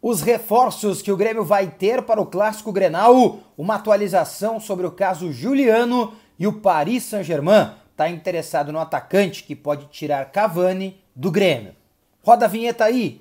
os reforços que o Grêmio vai ter para o Clássico Grenal, uma atualização sobre o caso Juliano e o Paris Saint-Germain está interessado no atacante que pode tirar Cavani do Grêmio. Roda a vinheta aí!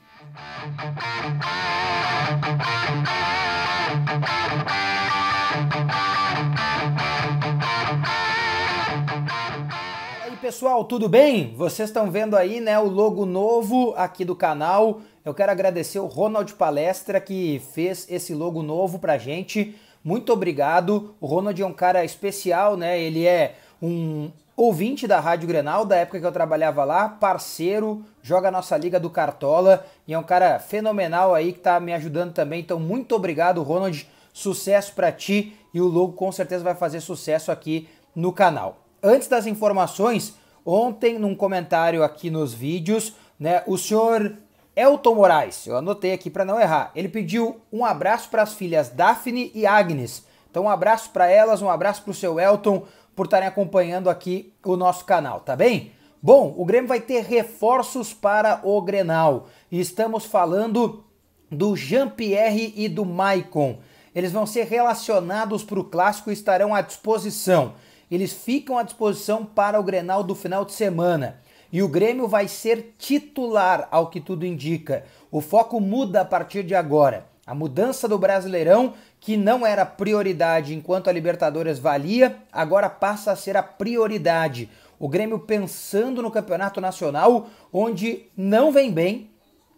E aí pessoal, tudo bem? Vocês estão vendo aí né, o logo novo aqui do canal eu quero agradecer o Ronald Palestra que fez esse logo novo pra gente. Muito obrigado. O Ronald é um cara especial, né? Ele é um ouvinte da Rádio Grenal, da época que eu trabalhava lá, parceiro, joga a nossa Liga do Cartola e é um cara fenomenal aí que tá me ajudando também. Então, muito obrigado, Ronald. Sucesso para ti e o logo com certeza vai fazer sucesso aqui no canal. Antes das informações, ontem num comentário aqui nos vídeos, né, o senhor Elton Moraes, eu anotei aqui para não errar. Ele pediu um abraço para as filhas Daphne e Agnes. Então um abraço para elas, um abraço para o seu Elton por estarem acompanhando aqui o nosso canal, tá bem? Bom, o Grêmio vai ter reforços para o Grenal. E estamos falando do Jean-Pierre e do Maicon. Eles vão ser relacionados para o clássico e estarão à disposição. Eles ficam à disposição para o Grenal do final de semana. E o Grêmio vai ser titular, ao que tudo indica. O foco muda a partir de agora. A mudança do Brasileirão, que não era prioridade enquanto a Libertadores valia, agora passa a ser a prioridade. O Grêmio pensando no Campeonato Nacional, onde não vem bem,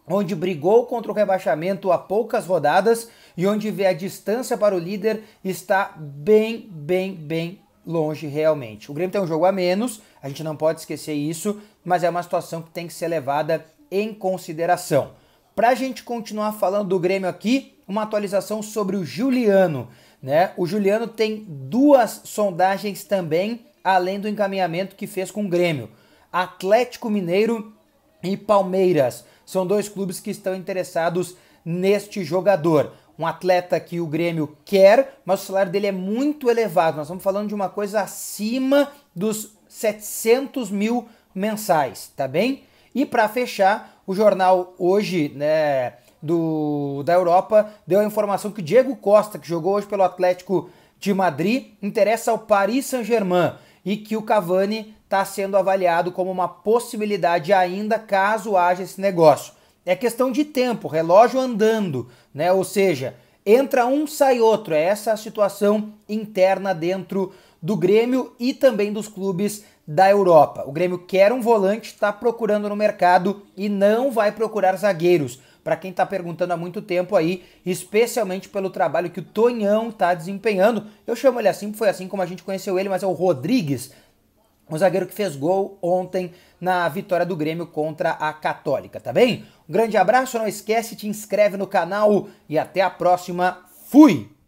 onde brigou contra o rebaixamento há poucas rodadas e onde vê a distância para o líder está bem, bem, bem longe realmente. O Grêmio tem um jogo a menos, a gente não pode esquecer isso, mas é uma situação que tem que ser levada em consideração. Para a gente continuar falando do Grêmio aqui, uma atualização sobre o Juliano. Né? O Juliano tem duas sondagens também, além do encaminhamento que fez com o Grêmio. Atlético Mineiro e Palmeiras são dois clubes que estão interessados neste jogador um atleta que o Grêmio quer, mas o salário dele é muito elevado. Nós estamos falando de uma coisa acima dos 700 mil mensais, tá bem? E para fechar, o jornal hoje, né, do, da Europa, deu a informação que o Diego Costa, que jogou hoje pelo Atlético de Madrid, interessa ao Paris Saint-Germain e que o Cavani está sendo avaliado como uma possibilidade ainda caso haja esse negócio é questão de tempo, relógio andando, né? Ou seja, entra um, sai outro. É essa a situação interna dentro do Grêmio e também dos clubes da Europa. O Grêmio quer um volante, está procurando no mercado e não vai procurar zagueiros. Para quem está perguntando há muito tempo aí, especialmente pelo trabalho que o Tonhão está desempenhando, eu chamo ele assim, foi assim como a gente conheceu ele, mas é o Rodrigues, o zagueiro que fez gol ontem na vitória do Grêmio contra a Católica, tá bem? Um grande abraço, não esquece, te inscreve no canal e até a próxima. Fui!